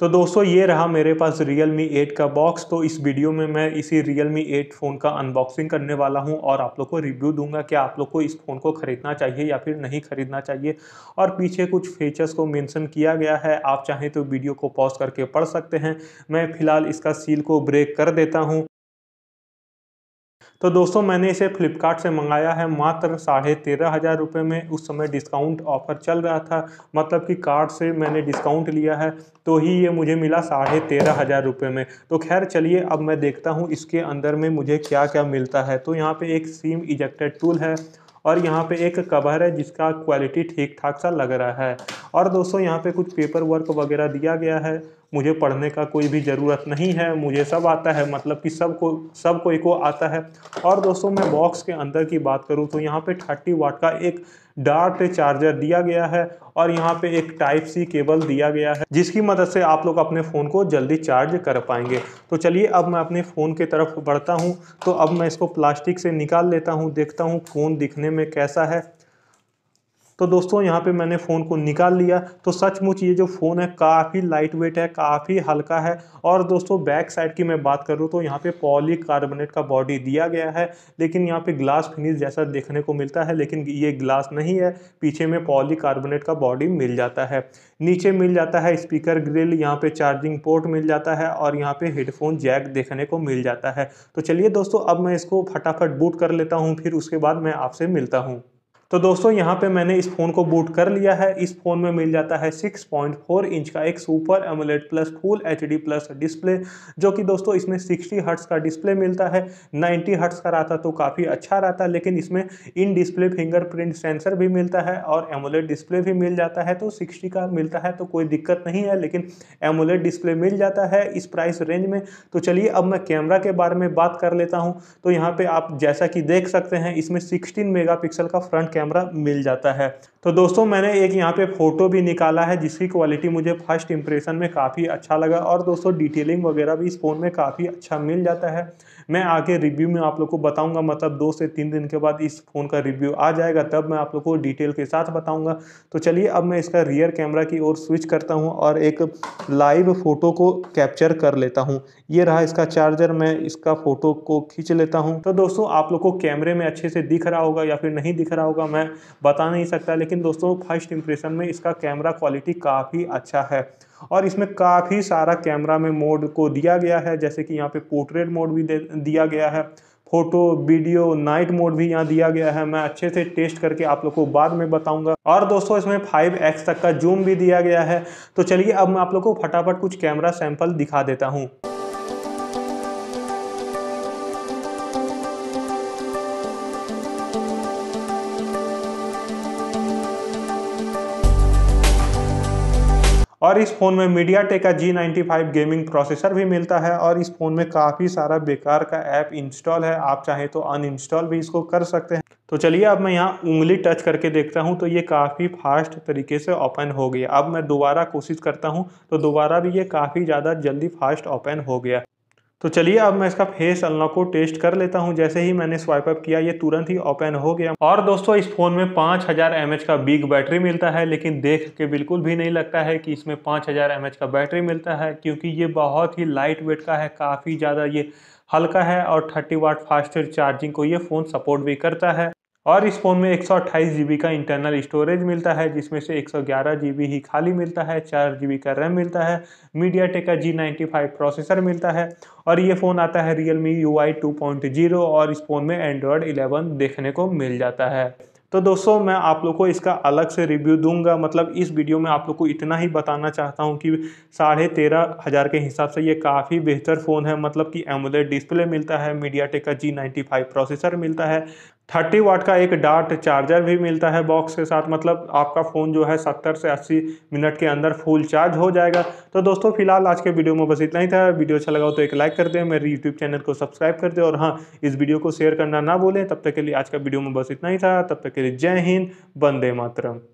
तो दोस्तों ये रहा मेरे पास रियल मी एट का बॉक्स तो इस वीडियो में मैं इसी रियल मी एट फ़ोन का अनबॉक्सिंग करने वाला हूँ और आप लोग को रिव्यू दूंगा कि आप लोग को इस फ़ोन को ख़रीदना चाहिए या फिर नहीं ख़रीदना चाहिए और पीछे कुछ फीचर्स को मेंशन किया गया है आप चाहें तो वीडियो को पॉज करके पढ़ सकते हैं मैं फ़िलहाल इसका सील को ब्रेक कर देता हूँ तो दोस्तों मैंने इसे फ्लिपकार्ट से मंगाया है मात्र साढ़े तेरह हज़ार रुपये में उस समय डिस्काउंट ऑफर चल रहा था मतलब कि कार्ड से मैंने डिस्काउंट लिया है तो ही ये मुझे मिला साढ़े तेरह हज़ार रुपये में तो खैर चलिए अब मैं देखता हूँ इसके अंदर में मुझे क्या क्या मिलता है तो यहाँ पे एक सिम इजेक्टेड टूल है और यहाँ पे एक कवर है जिसका क्वालिटी ठीक ठाक सा लग रहा है और दोस्तों यहाँ पे कुछ पेपर वर्क वगैरह दिया गया है मुझे पढ़ने का कोई भी ज़रूरत नहीं है मुझे सब आता है मतलब कि सब को सब कोई को आता है और दोस्तों मैं बॉक्स के अंदर की बात करूँ तो यहाँ पे 30 वाट का एक डार्ट चार्जर दिया गया है और यहाँ पे एक टाइप सी केबल दिया गया है जिसकी मदद से आप लोग अपने फ़ोन को जल्दी चार्ज कर पाएंगे तो चलिए अब मैं अपने फ़ोन की तरफ बढ़ता हूँ तो अब मैं इसको प्लास्टिक से निकाल लेता हूँ देखता हूँ फ़ोन दिखने में कैसा है तो दोस्तों यहाँ पे मैंने फ़ोन को निकाल लिया तो सचमुच ये जो फ़ोन है काफ़ी लाइट वेट है काफ़ी हल्का है और दोस्तों बैक साइड की मैं बात करूँ तो यहाँ पे पॉली कार्बोनेट का बॉडी दिया गया है लेकिन यहाँ पे ग्लास फिनिश जैसा देखने को मिलता है लेकिन ये ग्लास नहीं है पीछे में पॉली कार्बोनेट का बॉडी मिल जाता है नीचे मिल जाता है स्पीकर ग्रिल यहाँ पर चार्जिंग पोर्ट मिल जाता है और यहाँ पर हेडफोन जैक देखने को मिल जाता है तो चलिए दोस्तों अब मैं इसको फटाफट बूट कर लेता हूँ फिर उसके बाद मैं आपसे मिलता हूँ तो दोस्तों यहाँ पे मैंने इस फ़ोन को बूट कर लिया है इस फ़ोन में मिल जाता है 6.4 इंच का एक super AMOLED plus full H plus display जो कि दोस्तों इसमें 60 हर्ट्स का डिस्प्ले मिलता है 90 हर्ट्स का रहता तो काफ़ी अच्छा रहता लेकिन इसमें इन डिस्प्ले फिंगरप्रिंट सेंसर भी मिलता है और एमोलेट डिस्प्ले भी मिल जाता है तो सिक्सटी का मिलता है तो कोई दिक्कत नहीं है लेकिन एमोलेट डिस्प्ले मिल जाता है इस प्राइस रेंज में तो चलिए अब मैं कैमरा के बारे में बात कर लेता हूँ तो यहाँ पर आप जैसा कि देख सकते हैं इसमें सिक्सटीन मेगा का फ्रंट कैमरा मिल जाता है तो दोस्तों मैंने एक यहाँ पे फ़ोटो भी निकाला है जिसकी क्वालिटी मुझे फर्स्ट इंप्रेशन में काफ़ी अच्छा लगा और दोस्तों डिटेलिंग वगैरह भी इस फ़ोन में काफ़ी अच्छा मिल जाता है मैं आगे रिव्यू में आप लोग को बताऊँगा मतलब दो से तीन दिन के बाद इस फ़ोन का रिव्यू आ जाएगा तब मैं आप लोग को डिटेल के साथ बताऊँगा तो चलिए अब मैं इसका रियर कैमरा की ओर स्विच करता हूँ और एक लाइव फ़ोटो को कैप्चर कर लेता हूँ ये रहा इसका चार्जर मैं इसका फ़ोटो को खींच लेता हूँ तो दोस्तों आप लोग को कैमरे में अच्छे से दिख रहा होगा या फिर नहीं दिख रहा होगा मैं बता नहीं सकता लेकिन दोस्तों फर्स्ट इंप्रेशन में इसका कैमरा क्वालिटी काफ़ी अच्छा है और इसमें काफ़ी सारा कैमरा में मोड को दिया गया है जैसे कि यहाँ पे पोर्ट्रेट मोड भी दिया गया है फोटो वीडियो नाइट मोड भी यहाँ दिया गया है मैं अच्छे से टेस्ट करके आप लोग को बाद में बताऊंगा और दोस्तों इसमें 5x तक का जूम भी दिया गया है तो चलिए अब मैं आप लोग को फटाफट कुछ कैमरा सैंपल दिखा देता हूँ और इस फ़ोन में मीडिया टेक का G ninety five gaming processor भी मिलता है और इस फ़ोन में काफ़ी सारा बेकार का ऐप इंस्टॉल है आप चाहें तो अनइंस्टॉल भी इसको कर सकते हैं तो चलिए अब मैं यहाँ उंगली टच करके देखता हूँ तो ये काफ़ी फास्ट तरीके से ओपन हो गया अब मैं दोबारा कोशिश करता हूँ तो दोबारा भी ये काफ़ी ज़्यादा जल्दी फास्ट ओपन हो गया तो चलिए अब मैं इसका फेस अनलॉक को टेस्ट कर लेता हूं जैसे ही मैंने स्वाइप अप किया ये तुरंत ही ओपन हो गया और दोस्तों इस फोन में 5000 हजार का बिग बैटरी मिलता है लेकिन देख के बिल्कुल भी नहीं लगता है कि इसमें 5000 हजार का बैटरी मिलता है क्योंकि ये बहुत ही लाइट वेट का है काफ़ी ज़्यादा ये हल्का है और थर्टी वाट फास्ट चार्जिंग को ये फ़ोन सपोर्ट भी करता है और इस फ़ोन में एक सौ का इंटरनल स्टोरेज मिलता है जिसमें से एक सौ ही खाली मिलता है चार जी का रैम मिलता है मीडिया टेक का जी प्रोसेसर मिलता है और ये फ़ोन आता है रियल मी यू आई और इस फ़ोन में एंड्रॉयड इलेवन देखने को मिल जाता है तो दोस्तों मैं आप लोग को इसका अलग से रिव्यू दूंगा मतलब इस वीडियो में आप लोग को इतना ही बताना चाहता हूँ कि साढ़े तेरह हज़ार के हिसाब से ये काफ़ी बेहतर फ़ोन है मतलब कि एमुलेट डिस्प्ले मिलता है मीडिया टेक का जी नाइन्टी फाइव प्रोसेसर मिलता है थर्टी वाट का एक डार्ट चार्जर भी मिलता है बॉक्स के साथ मतलब आपका फ़ोन जो है सत्तर से अस्सी मिनट के अंदर फुल चार्ज हो जाएगा तो दोस्तों फिलहाल आज के वीडियो में बस इतना ही था वीडियो अच्छा लगा हो तो एक लाइक कर दें मेरे यूट्यूब चैनल को सब्सक्राइब कर दें और हाँ इस वीडियो को शेयर करना ना भूलें तब तक के लिए आज का वीडियो में बस इतना ही था तब तक के लिए जय हिंद बंदे मातरम